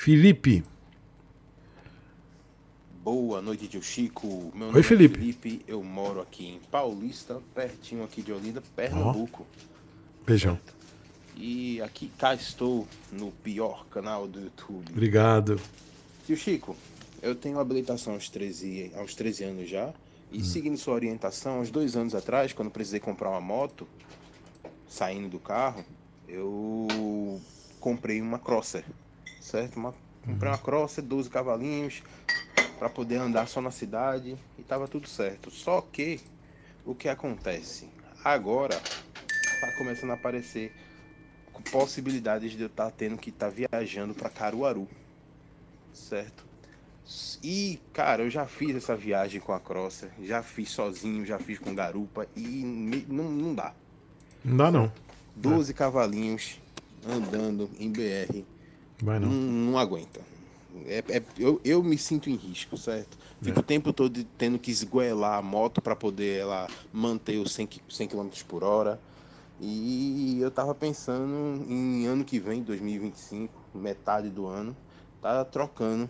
Felipe. Boa noite, tio Chico. Meu Oi, é Felipe. É Felipe. Eu moro aqui em Paulista, pertinho aqui de Olinda, Pernambuco. Oh. Beijão. E aqui cá estou no pior canal do YouTube. Obrigado. Tio Chico, eu tenho habilitação aos 13, aos 13 anos já. E hum. seguindo sua orientação, uns dois anos atrás, quando precisei comprar uma moto, saindo do carro, eu comprei uma Crosser certo? Uma, comprei uma uhum. Crosser, 12 cavalinhos, para poder andar só na cidade e tava tudo certo. Só que o que acontece? Agora tá começando a aparecer possibilidades de eu estar tá tendo que estar tá viajando para Caruaru, certo? E, cara, eu já fiz essa viagem com a Crosser, já fiz sozinho, já fiz com garupa e me, não, não dá. Não dá não. 12 é. cavalinhos andando em BR Vai não. Não, não aguenta. É, é, eu, eu me sinto em risco, certo? Fico é. o tempo todo tendo que esguelar a moto para poder ela manter os 100, 100 km por hora. E eu tava pensando em ano que vem, 2025, metade do ano, tá trocando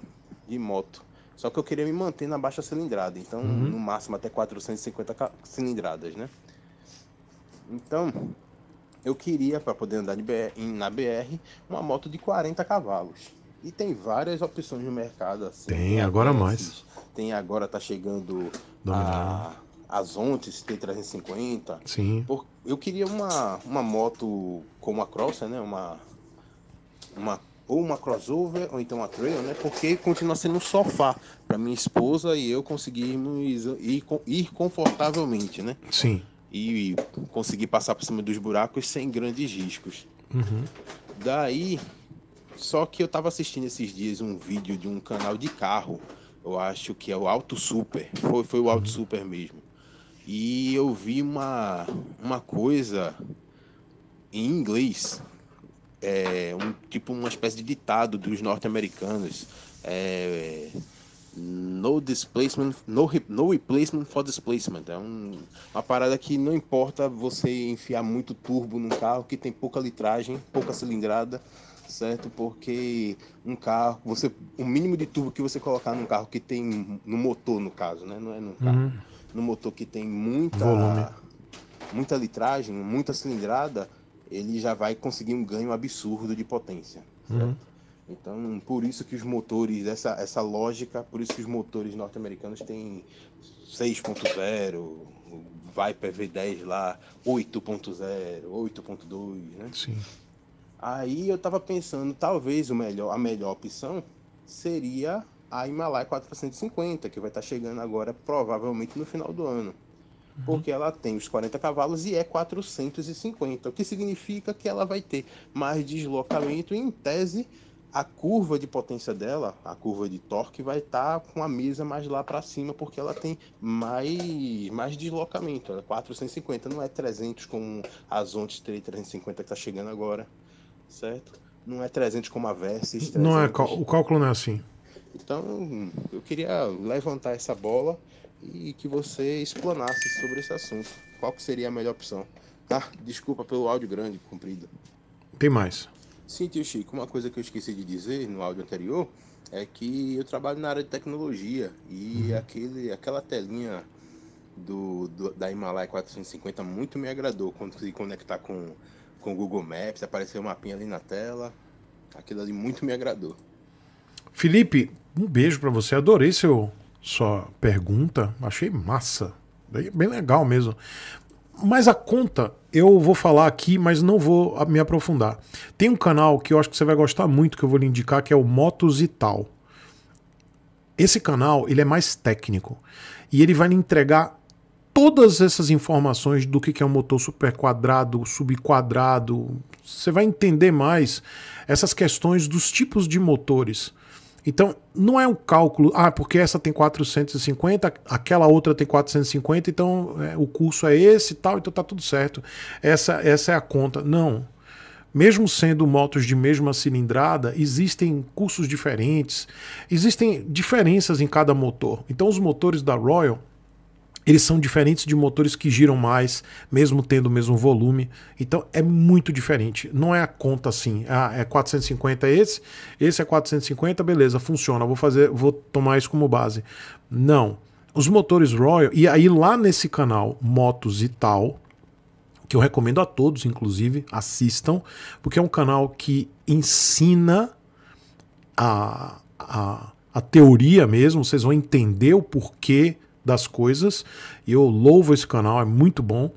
de moto. Só que eu queria me manter na baixa cilindrada, então uhum. no máximo até 450 cilindradas, né? Então, eu queria, para poder andar BR, na BR, uma moto de 40 cavalos. E tem várias opções no mercado. Assim, tem, agora mais. Tem agora, tá chegando a, as Ontes T350. Sim. Por, eu queria uma, uma moto como a cross né? Uma, uma ou uma crossover ou então uma trail, né? Porque continua sendo um sofá para minha esposa e eu conseguirmos ir, ir confortavelmente, né? Sim e conseguir passar por cima dos buracos sem grandes riscos. Uhum. Daí, só que eu estava assistindo esses dias um vídeo de um canal de carro, eu acho que é o Auto Super, foi, foi o Auto uhum. Super mesmo. E eu vi uma, uma coisa em inglês, é, um, tipo uma espécie de ditado dos norte-americanos, é, no displacement, no, re, no replacement for displacement. É um, uma parada que não importa você enfiar muito turbo num carro que tem pouca litragem, pouca cilindrada, certo? Porque um carro, você, o mínimo de turbo que você colocar num carro que tem no motor, no caso, né? Não é no carro. Uhum. No motor que tem muita Volume. muita litragem, muita cilindrada, ele já vai conseguir um ganho absurdo de potência, certo? Uhum. Então, por isso que os motores, essa, essa lógica, por isso que os motores norte-americanos têm 6.0, Viper V10 lá, 8.0, 8.2, né? Sim. Aí eu tava pensando, talvez o melhor, a melhor opção seria a Himalaya 450, que vai estar tá chegando agora provavelmente no final do ano. Uhum. Porque ela tem os 40 cavalos e é 450, o que significa que ela vai ter mais deslocamento e, em tese, a curva de potência dela, a curva de torque, vai estar tá com a mesa mais lá para cima, porque ela tem mais, mais deslocamento. Ela é 450, não é 300 como a Zonte 350 que está chegando agora, certo? Não é 300 como a Versys. 300. Não é, o cálculo não é assim. Então, eu queria levantar essa bola e que você explanasse sobre esse assunto. Qual que seria a melhor opção? Ah, desculpa pelo áudio grande, comprido. Tem mais. Sim, tio Chico, uma coisa que eu esqueci de dizer no áudio anterior é que eu trabalho na área de tecnologia e uhum. aquele, aquela telinha do, do, da Himalaia 450 muito me agradou quando consegui conectar com, com o Google Maps, apareceu um mapinha ali na tela. Aquilo ali muito me agradou. Felipe, um beijo para você. Adorei seu, sua pergunta. Achei massa. Bem legal mesmo. Mas a conta eu vou falar aqui, mas não vou me aprofundar. Tem um canal que eu acho que você vai gostar muito, que eu vou lhe indicar, que é o Motos e Tal. Esse canal ele é mais técnico e ele vai lhe entregar todas essas informações do que é um motor super quadrado, subquadrado. Você vai entender mais essas questões dos tipos de motores. Então, não é um cálculo, ah, porque essa tem 450, aquela outra tem 450, então é, o curso é esse e tal, então tá tudo certo. Essa, essa é a conta. Não. Mesmo sendo motos de mesma cilindrada, existem cursos diferentes, existem diferenças em cada motor. Então, os motores da Royal eles são diferentes de motores que giram mais, mesmo tendo o mesmo volume. Então é muito diferente. Não é a conta assim. Ah, é 450 esse, esse é 450, beleza, funciona. Vou fazer, vou tomar isso como base. Não. Os motores Royal, e aí lá nesse canal Motos e tal, que eu recomendo a todos, inclusive, assistam, porque é um canal que ensina a, a, a teoria mesmo, vocês vão entender o porquê das coisas. E eu louvo esse canal, é muito bom.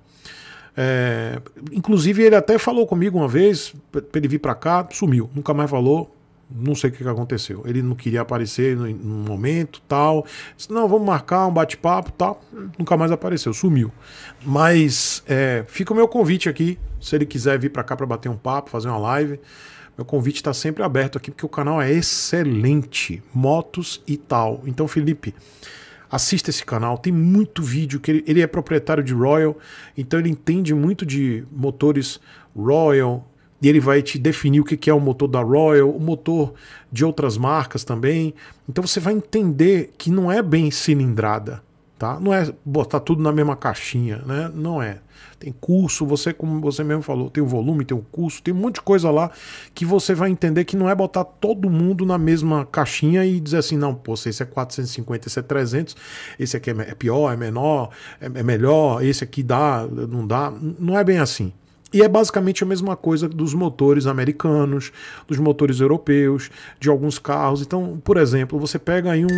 É, inclusive, ele até falou comigo uma vez para ele vir para cá, sumiu, nunca mais falou. Não sei o que, aconteceu. Ele não queria aparecer no, no momento, tal. Disse, não, vamos marcar um bate-papo, tal. Nunca mais apareceu, sumiu. Mas é, fica o meu convite aqui, se ele quiser vir para cá para bater um papo, fazer uma live. Meu convite está sempre aberto aqui, porque o canal é excelente. Motos e tal. Então, Felipe, assista esse canal, tem muito vídeo, que ele, ele é proprietário de Royal, então ele entende muito de motores Royal, e ele vai te definir o que é o motor da Royal, o motor de outras marcas também. Então você vai entender que não é bem cilindrada. Tá? Não é botar tudo na mesma caixinha, né? Não é. Tem curso, você como você mesmo falou, tem o volume, tem o curso, tem um monte de coisa lá que você vai entender que não é botar todo mundo na mesma caixinha e dizer assim, não, pô, esse é 450, esse é 300, esse aqui é, é pior, é menor, é, é melhor, esse aqui dá, não dá. Não é bem assim. E é basicamente a mesma coisa dos motores americanos, dos motores europeus, de alguns carros. Então, por exemplo, você pega aí um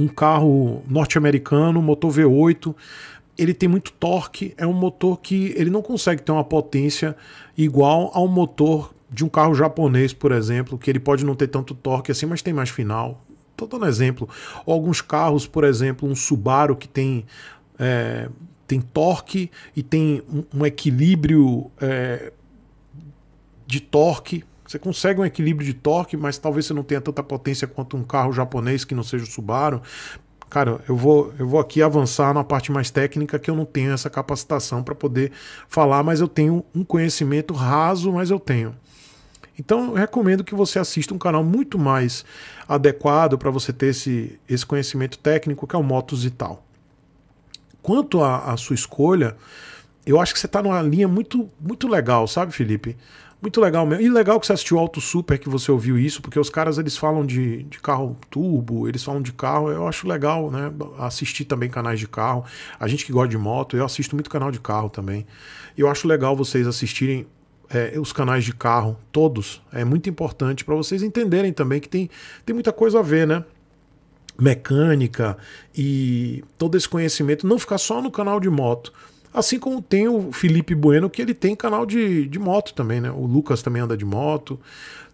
um carro norte-americano, motor V8, ele tem muito torque, é um motor que ele não consegue ter uma potência igual a um motor de um carro japonês, por exemplo, que ele pode não ter tanto torque assim, mas tem mais final. Estou dando exemplo. Ou alguns carros, por exemplo, um Subaru que tem, é, tem torque e tem um, um equilíbrio é, de torque você consegue um equilíbrio de torque, mas talvez você não tenha tanta potência quanto um carro japonês que não seja o Subaru. Cara, eu vou, eu vou aqui avançar na parte mais técnica que eu não tenho essa capacitação para poder falar, mas eu tenho um conhecimento raso, mas eu tenho. Então, recomendo que você assista um canal muito mais adequado para você ter esse, esse conhecimento técnico, que é o Motos e tal. Quanto à sua escolha, eu acho que você está numa linha muito, muito legal, sabe, Felipe? Muito legal mesmo. E legal que você assistiu Auto Super, que você ouviu isso, porque os caras eles falam de, de carro turbo, eles falam de carro. Eu acho legal, né? Assistir também canais de carro. A gente que gosta de moto, eu assisto muito canal de carro também. Eu acho legal vocês assistirem é, os canais de carro, todos. É muito importante para vocês entenderem também que tem, tem muita coisa a ver, né? Mecânica e todo esse conhecimento não ficar só no canal de moto. Assim como tem o Felipe Bueno, que ele tem canal de, de moto também, né? O Lucas também anda de moto.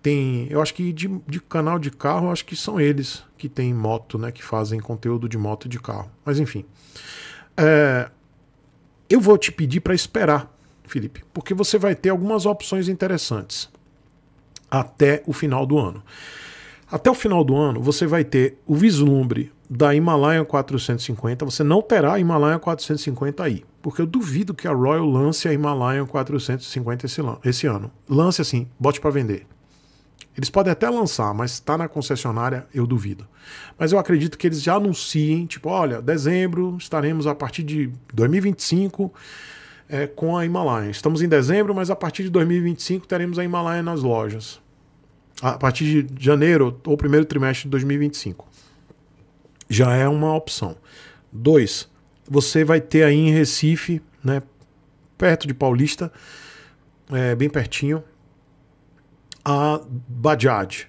Tem, eu acho que de, de canal de carro, acho que são eles que tem moto, né? Que fazem conteúdo de moto e de carro. Mas enfim. É, eu vou te pedir para esperar, Felipe, porque você vai ter algumas opções interessantes até o final do ano. Até o final do ano, você vai ter o vislumbre da Himalaya 450, você não terá a Himalaia 450 aí porque eu duvido que a Royal lance a Himalaya 450 esse, esse ano. Lance assim, bote para vender. Eles podem até lançar, mas está na concessionária, eu duvido. Mas eu acredito que eles já anunciem, tipo, olha, dezembro estaremos a partir de 2025 é, com a Himalaya Estamos em dezembro, mas a partir de 2025 teremos a Himalaya nas lojas. A partir de janeiro ou primeiro trimestre de 2025 já é uma opção. Dois, você vai ter aí em Recife, né, perto de Paulista, é, bem pertinho, a Bajaj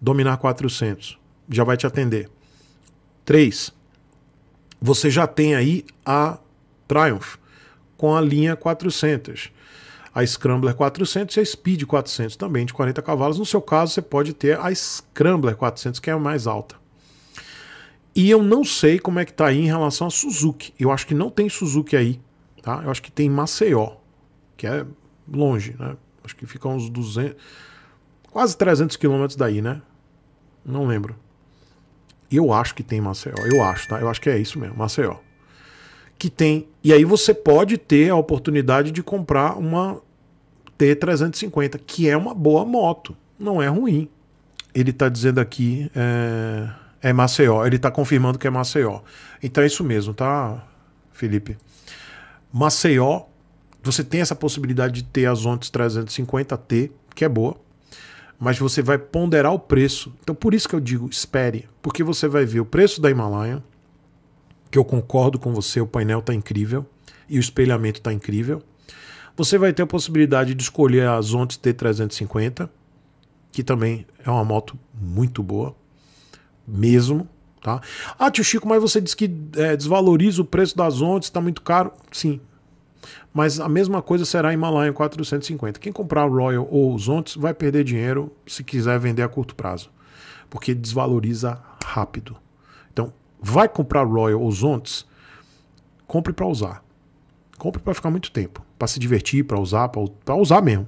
Dominar 400. Já vai te atender. Três, você já tem aí a Triumph com a linha 400. A Scrambler 400 e a Speed 400 também, de 40 cavalos. No seu caso, você pode ter a Scrambler 400, que é a mais alta. E eu não sei como é que tá aí em relação a Suzuki. Eu acho que não tem Suzuki aí, tá? Eu acho que tem Maceió, que é longe, né? Acho que fica uns 200, quase 300 quilômetros daí, né? Não lembro. Eu acho que tem Maceió, eu acho, tá? Eu acho que é isso mesmo, Maceió. Que tem. E aí você pode ter a oportunidade de comprar uma T350, que é uma boa moto, não é ruim. Ele tá dizendo aqui. É... É Maceió. Ele está confirmando que é Maceió. Então é isso mesmo, tá, Felipe? Maceió, você tem essa possibilidade de ter as Ontes 350T, que é boa, mas você vai ponderar o preço. Então por isso que eu digo, espere, porque você vai ver o preço da Himalaia, que eu concordo com você, o painel está incrível e o espelhamento está incrível. Você vai ter a possibilidade de escolher a Zontes T350, que também é uma moto muito boa mesmo. Tá? Ah, tio Chico, mas você diz que é, desvaloriza o preço das ondas, está muito caro. Sim. Mas a mesma coisa será em Himalaia 450. Quem comprar Royal ou os Ontes vai perder dinheiro se quiser vender a curto prazo, porque desvaloriza rápido. Então, vai comprar Royal ou os Ontes, compre para usar. Compre para ficar muito tempo, para se divertir, para usar, para usar mesmo.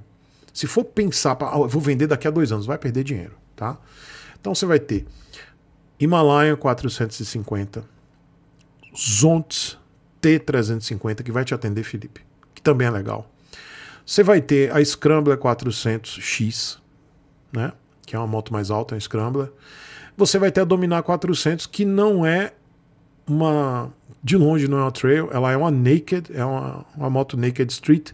Se for pensar, pra, ah, vou vender daqui a dois anos, vai perder dinheiro, tá? Então você vai ter Himalaia 450, Zontz T350, que vai te atender, Felipe, que também é legal. Você vai ter a Scrambler 400X, né? que é uma moto mais alta, é uma Scrambler. Você vai ter a Dominar 400, que não é uma. De longe não é uma trail, ela é uma naked, é uma, uma moto naked street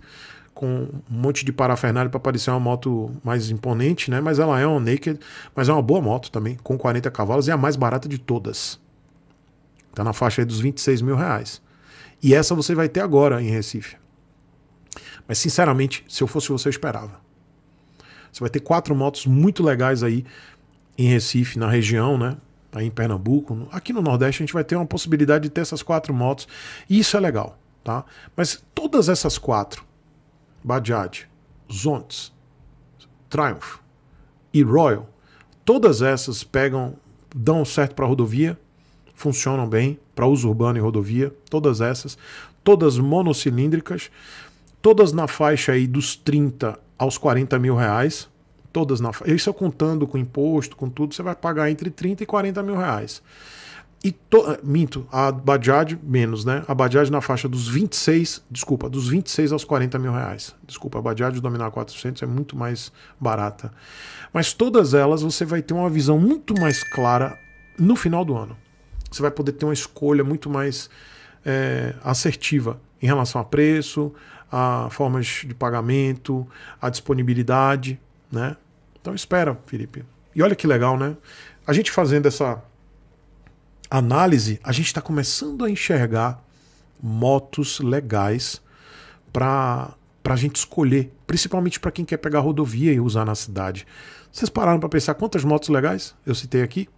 com um monte de parafernália para parecer uma moto mais imponente, né? Mas ela é uma naked, mas é uma boa moto também, com 40 cavalos, é a mais barata de todas. Tá na faixa aí dos 26 mil reais. E essa você vai ter agora em Recife. Mas sinceramente, se eu fosse você, eu esperava. Você vai ter quatro motos muito legais aí em Recife, na região, né? Aí em Pernambuco. Aqui no Nordeste a gente vai ter uma possibilidade de ter essas quatro motos. E isso é legal, tá? Mas todas essas quatro Bajaj, Zontes, Triumph e Royal, todas essas pegam, dão certo para rodovia, funcionam bem para uso urbano e rodovia, todas essas, todas monocilíndricas, todas na faixa aí dos 30 aos 40 mil reais, todas na faixa, isso contando com imposto, com tudo, você vai pagar entre 30 e 40 mil reais. E to... Eh, minto, a Bajaj menos, né? A Bajaj na faixa dos 26, desculpa, dos 26 aos 40 mil reais. Desculpa, a Bajaj dominar 400 é muito mais barata. Mas todas elas você vai ter uma visão muito mais clara no final do ano. Você vai poder ter uma escolha muito mais é, assertiva em relação a preço, a formas de pagamento, a disponibilidade, né? Então espera, Felipe. E olha que legal, né? A gente fazendo essa análise, a gente está começando a enxergar motos legais para a gente escolher, principalmente para quem quer pegar rodovia e usar na cidade. Vocês pararam para pensar quantas motos legais eu citei aqui?